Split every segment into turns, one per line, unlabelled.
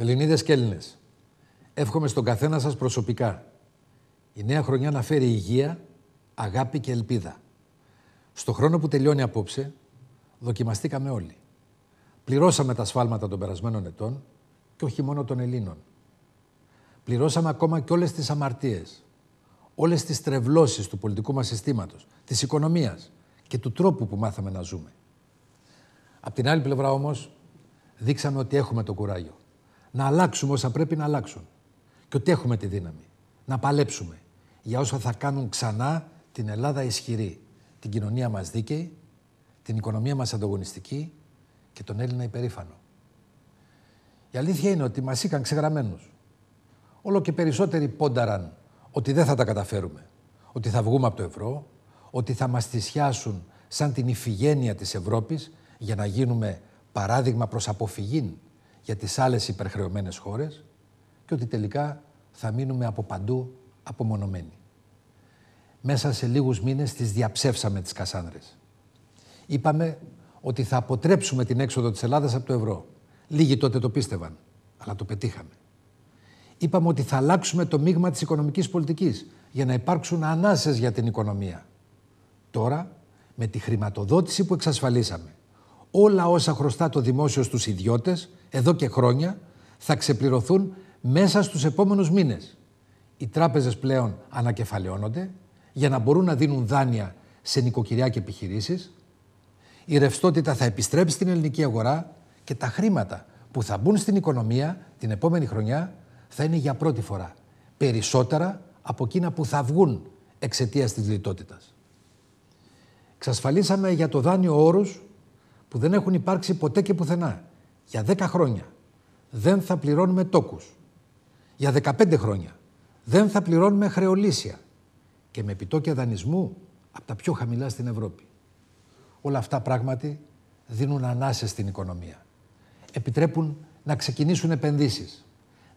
Ελληνίδες και Έλληνες, εύχομαι στον καθένα σας προσωπικά η νέα χρονιά να φέρει υγεία, αγάπη και ελπίδα. Στο χρόνο που τελειώνει απόψε, δοκιμαστήκαμε όλοι. Πληρώσαμε τα σφάλματα των περασμένων ετών και όχι μόνο των Ελλήνων. Πληρώσαμε ακόμα και όλες τις αμαρτίες, όλες τις τρευλώσεις του πολιτικού μας συστήματος, της οικονομίας και του τρόπου που μάθαμε να ζούμε. Απ' την άλλη πλευρά όμως, δείξαμε ότι έχουμε το κουράγιο να αλλάξουμε όσα πρέπει να αλλάξουν. Και ότι έχουμε τη δύναμη να παλέψουμε για όσα θα κάνουν ξανά την Ελλάδα ισχυρή, την κοινωνία μας δίκαιη, την οικονομία μας ανταγωνιστική και τον Έλληνα υπερήφανο. Η αλήθεια είναι ότι μας είχαν ξεγραμμένους. Όλο και περισσότεροι πόνταραν ότι δεν θα τα καταφέρουμε, ότι θα βγούμε από το ευρώ, ότι θα μας θυσιάσουν σαν την ηφηγένεια της Ευρώπης για να γίνουμε παράδειγμα προς αποφυγήν για τις άλλες υπερχρεωμένες χώρες και ότι τελικά θα μείνουμε από παντού απομονωμένοι. Μέσα σε λίγους μήνες τις διαψεύσαμε τις Κασάνδρες. Είπαμε ότι θα αποτρέψουμε την έξοδο της Ελλάδας από το ευρώ. Λίγοι τότε το πίστευαν, αλλά το πετύχαμε. Είπαμε ότι θα αλλάξουμε το μείγμα της οικονομικής πολιτικής για να υπάρξουν ανάσες για την οικονομία. Τώρα, με τη χρηματοδότηση που εξασφαλίσαμε, όλα όσα χρωστά το δημόσιο στους ιδιώτες εδώ και χρόνια θα ξεπληρωθούν μέσα στους επόμενους μήνες. Οι τράπεζες πλέον ανακεφαλαιώνονται για να μπορούν να δίνουν δάνεια σε νοικοκυριά και επιχειρήσεις. Η ρευστότητα θα επιστρέψει στην ελληνική αγορά και τα χρήματα που θα μπουν στην οικονομία την επόμενη χρονιά θα είναι για πρώτη φορά περισσότερα από εκείνα που θα βγουν εξαιτίας της λιτότητας. Ξασφαλίσαμε για το δάνειο όρους που δεν έχουν υπάρξει ποτέ και πουθενά για 10 χρόνια δεν θα πληρώνουμε τόκους. Για 15 χρόνια δεν θα πληρώνουμε χρεολύσια και με επιτόκια δανεισμού από τα πιο χαμηλά στην Ευρώπη. Όλα αυτά πράγματι δίνουν ανάσες στην οικονομία. Επιτρέπουν να ξεκινήσουν επενδύσεις,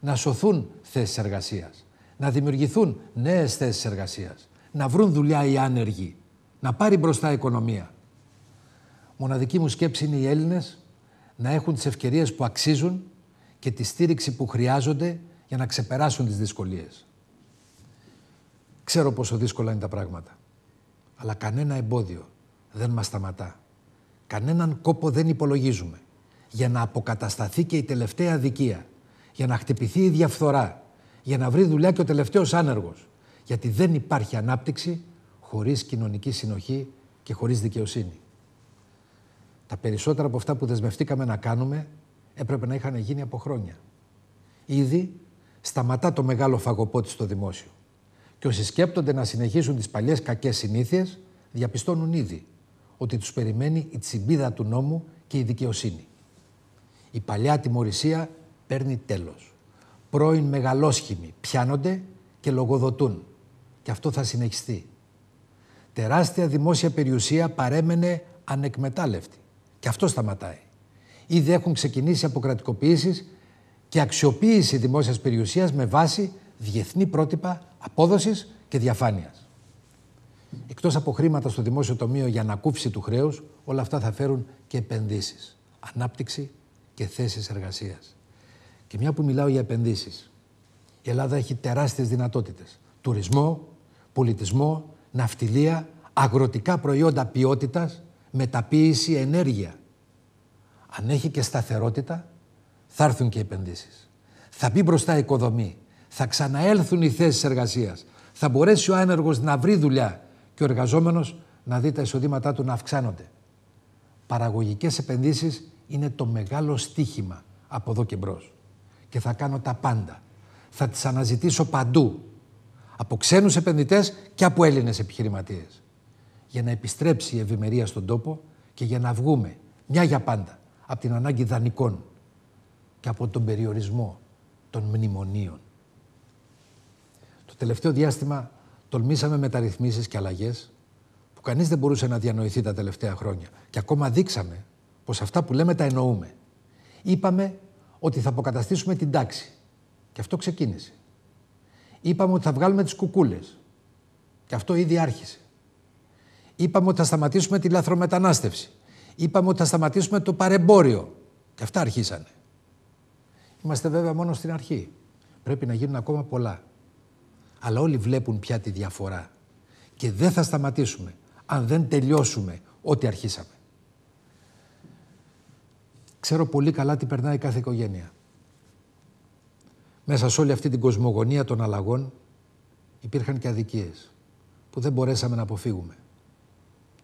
να σωθούν θέσεις εργασίας, να δημιουργηθούν νέες θέσεις εργασίας, να βρουν δουλειά οι άνεργοι, να πάρει μπροστά η οικονομία. Μοναδική μου σκέψη είναι οι Έλληνες να έχουν τις ευκαιρίες που αξίζουν και τη στήριξη που χρειάζονται για να ξεπεράσουν τις δυσκολίες. Ξέρω πόσο δύσκολα είναι τα πράγματα. Αλλά κανένα εμπόδιο δεν μας σταματά. Κανέναν κόπο δεν υπολογίζουμε. Για να αποκατασταθεί και η τελευταία αδικία. Για να χτυπηθεί η διαφθορά. Για να βρει δουλειά και ο τελευταίος άνεργος. Γιατί δεν υπάρχει ανάπτυξη χωρίς κοινωνική συνοχή και χωρίς δικαιοσύνη. Τα περισσότερα από αυτά που δεσμευτήκαμε να κάνουμε έπρεπε να είχαν γίνει από χρόνια. Ήδη σταματά το μεγάλο φαγοπότη στο δημόσιο. Και όσοι σκέπτονται να συνεχίσουν τις παλιές κακές συνήθειες, διαπιστώνουν ήδη ότι τους περιμένει η τσιμπίδα του νόμου και η δικαιοσύνη. Η παλιά τιμωρησία παίρνει τέλος. Πρώην μεγαλόσχημοι πιάνονται και λογοδοτούν. Και αυτό θα συνεχιστεί. Τεράστια δημόσια περιουσία παρέμενε ανεκμετάλλευτη. Και αυτό σταματάει. Ήδη έχουν ξεκινήσει αποκρατικοποιήσεις και αξιοποίηση δημόσιας περιουσίας με βάση διεθνή πρότυπα απόδοσης και διαφάνειας. Εκτός από χρήματα στο δημόσιο τομείο για ανακούφιση του χρέους, όλα αυτά θα φέρουν και επενδύσεις, ανάπτυξη και θέσεις εργασίας. Και μια που μιλάω για επενδύσεις, η Ελλάδα έχει τεράστιες δυνατότητες. Τουρισμό, πολιτισμό, ναυτιλία, αγροτικά προϊόντα ποιότητας, μεταποίηση ενέργεια. Αν έχει και σταθερότητα, θα έρθουν και επενδύσεις. Θα μπει μπροστά η οικοδομή. Θα ξαναέλθουν οι θέσεις εργασίας. Θα μπορέσει ο άνεργος να βρει δουλειά και ο εργαζόμενος να δει τα εισοδήματά του να αυξάνονται. Παραγωγικές επενδύσεις είναι το μεγάλο στίχημα από εδώ και μπρος. Και θα κάνω τα πάντα. Θα τις αναζητήσω παντού. Από ξένους επενδυτές και από Έλληνες επιχειρηματίες για να επιστρέψει η ευημερία στον τόπο και για να βγούμε μια για πάντα από την ανάγκη δανεικών και από τον περιορισμό των μνημονίων. Το τελευταίο διάστημα τολμήσαμε μεταρρυθμίσεις και αλλαγές που κανείς δεν μπορούσε να διανοηθεί τα τελευταία χρόνια και ακόμα δείξαμε πως αυτά που λέμε τα εννοούμε. Είπαμε ότι θα αποκαταστήσουμε την τάξη και αυτό ξεκίνησε. Είπαμε ότι θα βγάλουμε τις κουκούλες και αυτό ήδη άρχισε. Είπαμε ότι θα σταματήσουμε τη λαθρομετανάστευση. Είπαμε ότι θα σταματήσουμε το παρεμπόριο. Και αυτά αρχίσανε. Είμαστε βέβαια μόνο στην αρχή. Πρέπει να γίνουν ακόμα πολλά. Αλλά όλοι βλέπουν πια τη διαφορά. Και δεν θα σταματήσουμε αν δεν τελειώσουμε ό,τι αρχίσαμε. Ξέρω πολύ καλά τι περνάει κάθε οικογένεια. Μέσα σε όλη αυτή την κοσμογονία των αλλαγών υπήρχαν και αδικίες που δεν μπορέσαμε να αποφύγουμε.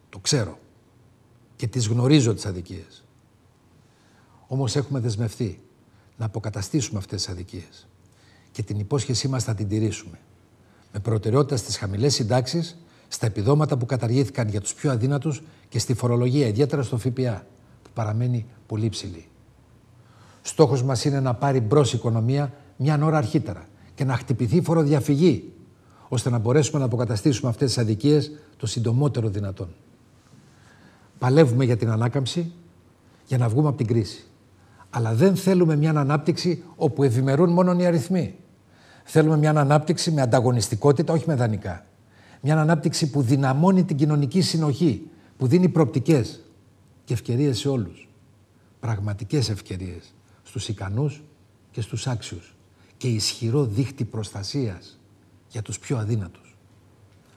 Το ξέρω. Και τις γνωρίζω τις αδικίες. Όμως έχουμε δεσμευτεί να αποκαταστήσουμε αυτές τις αδικίες. Και την υπόσχεσή μας θα την τηρήσουμε. Με προτεραιότητα στις χαμηλές συντάξεις στα επιδόματα που καταργήθηκαν για τους πιο αδύνατους και στη φορολογία, ιδιαίτερα στο ΦΠΑ, που παραμένει πολύ ψηλή. Στόχος μας είναι να πάρει μπρος οικονομία μια ώρα αρχίτερα και να χτυπηθεί η φοροδιαφυγή, ώστε να μπορέσουμε να αποκαταστήσουμε αυτές τις αδικίες το συντομότερο δυνατόν. Παλεύουμε για την ανάκαμψη, για να βγούμε από την κρίση. Αλλά δεν θέλουμε μια ανάπτυξη όπου ευημερούν μόνο οι αριθμοί. Θέλουμε μια ανάπτυξη με ανταγωνιστικότητα, όχι με δανεικά. Μια ανάπτυξη που δυναμώνει την κοινωνική συνοχή, που δίνει προοπτικές και ευκαιρίες σε όλους. Πραγματικές ευκαιρίες στους ικανούς και στους άξιους. Και ισχυρό δίχτυ προστασίας για τους πιο αδύνατους.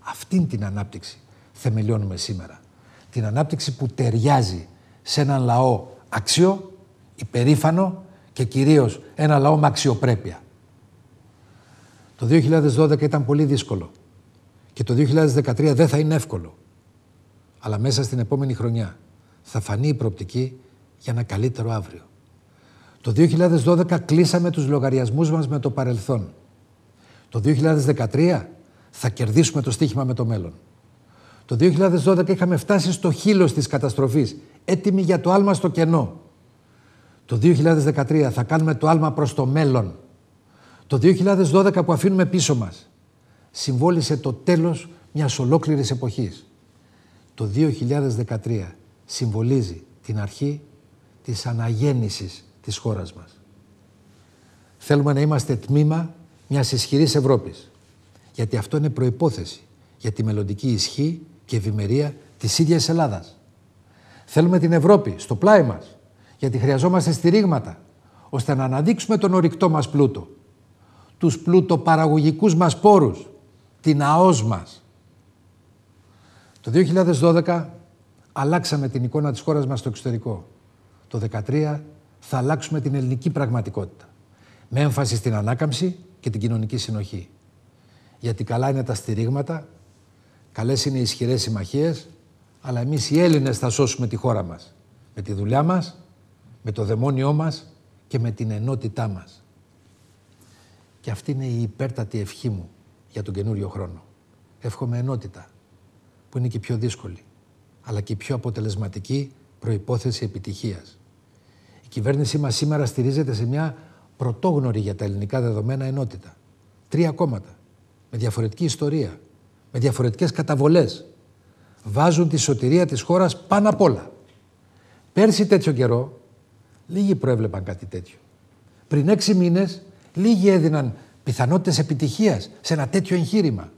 Αυτήν την ανάπτυξη θεμελιώνουμε σήμερα την ανάπτυξη που ταιριάζει σε έναν λαό αξιο, υπερήφανο και κυρίως ένα λαό με αξιοπρέπεια. Το 2012 ήταν πολύ δύσκολο και το 2013 δεν θα είναι εύκολο. Αλλά μέσα στην επόμενη χρονιά θα φανεί η προοπτική για ένα καλύτερο αύριο. Το 2012 κλείσαμε τους λογαριασμούς μας με το παρελθόν. Το 2013 θα κερδίσουμε το στίχημα με το μέλλον. Το 2012 είχαμε φτάσει στο χείλος της καταστροφής, έτοιμοι για το άλμα στο κενό. Το 2013 θα κάνουμε το άλμα προς το μέλλον. Το 2012 που αφήνουμε πίσω μας συμβόλησε το τέλος μιας ολόκληρης εποχής. Το 2013 συμβολίζει την αρχή της αναγέννησης της χώρας μας. Θέλουμε να είμαστε τμήμα μιας ισχυρής Ευρώπης. Γιατί αυτό είναι προπόθεση για τη μελλοντική ισχύ και ευημερία της ίδιας Ελλάδας. Θέλουμε την Ευρώπη στο πλάι μας, γιατί χρειαζόμαστε στηρίγματα, ώστε να αναδείξουμε τον ορυκτό μας πλούτο, τους πλούτοπαραγωγικούς μας πόρους, την ΑΟΣ μας. Το 2012 αλλάξαμε την εικόνα της χώρας μας στο εξωτερικό. Το 2013 θα αλλάξουμε την ελληνική πραγματικότητα. Με έμφαση στην ανάκαμψη και την κοινωνική συνοχή. Γιατί καλά είναι τα στηρίγματα Καλές είναι οι ισχυρές συμμαχίες, αλλά εμείς οι Έλληνες θα σώσουμε τη χώρα μας. Με τη δουλειά μας, με το δαιμόνιό μας και με την ενότητά μας. Και αυτή είναι η υπέρτατη ευχή μου για τον καινούριο χρόνο. Εύχομαι ενότητα, που είναι και πιο δύσκολη, αλλά και πιο αποτελεσματική προϋπόθεση επιτυχίας. Η κυβέρνησή μας σήμερα στηρίζεται σε μια πρωτόγνωρη για τα ελληνικά δεδομένα ενότητα. Τρία κόμματα, με διαφορετική ιστορία, με διαφορετικές καταβολές. Βάζουν τη σωτηρία της χώρας πάνω απ' όλα. Πέρσι τέτοιο καιρό, λίγοι προέβλεπαν κάτι τέτοιο. Πριν έξι μήνες, λίγοι έδιναν πιθανότητες επιτυχίας σε ένα τέτοιο εγχείρημα.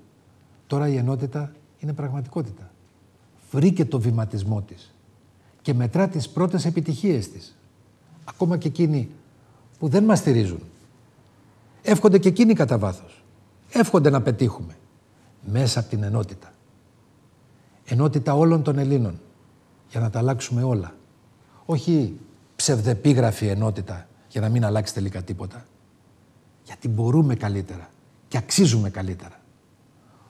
Τώρα η ενότητα είναι πραγματικότητα. Βρήκε το βηματισμό της και μετρά τις πρώτες επιτυχίες της. Ακόμα και εκείνοι που δεν μας στηρίζουν. Εύχονται και εκείνοι κατά βάθος. Εύχονται να πετύχουμε μέσα από την ενότητα. Ενότητα όλων των Ελλήνων για να τα αλλάξουμε όλα. Όχι ψευδεπίγραφη ενότητα για να μην αλλάξει τελικά τίποτα. Γιατί μπορούμε καλύτερα και αξίζουμε καλύτερα.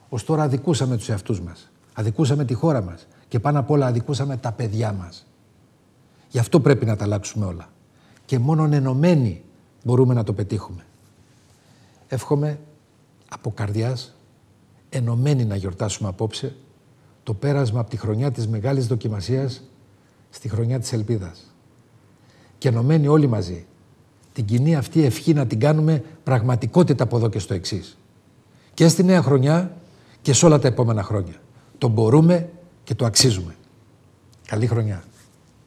Ως τώρα αδικούσαμε τους εαυτούς μας, αδικούσαμε τη χώρα μας και πάνω απ' όλα αδικούσαμε τα παιδιά μας. Γι' αυτό πρέπει να τα αλλάξουμε όλα. Και μόνον ενωμένοι μπορούμε να το πετύχουμε. Εύχομαι από καρδιάς ενωμένοι να γιορτάσουμε απόψε το πέρασμα από τη χρονιά της μεγάλης δοκιμασίας στη χρονιά της ελπίδας. Και ενωμένοι όλοι μαζί την κοινή αυτή ευχή να την κάνουμε πραγματικότητα από εδώ και στο εξής. Και στη νέα χρονιά και σε όλα τα επόμενα χρόνια. Το μπορούμε και το αξίζουμε. Καλή χρονιά.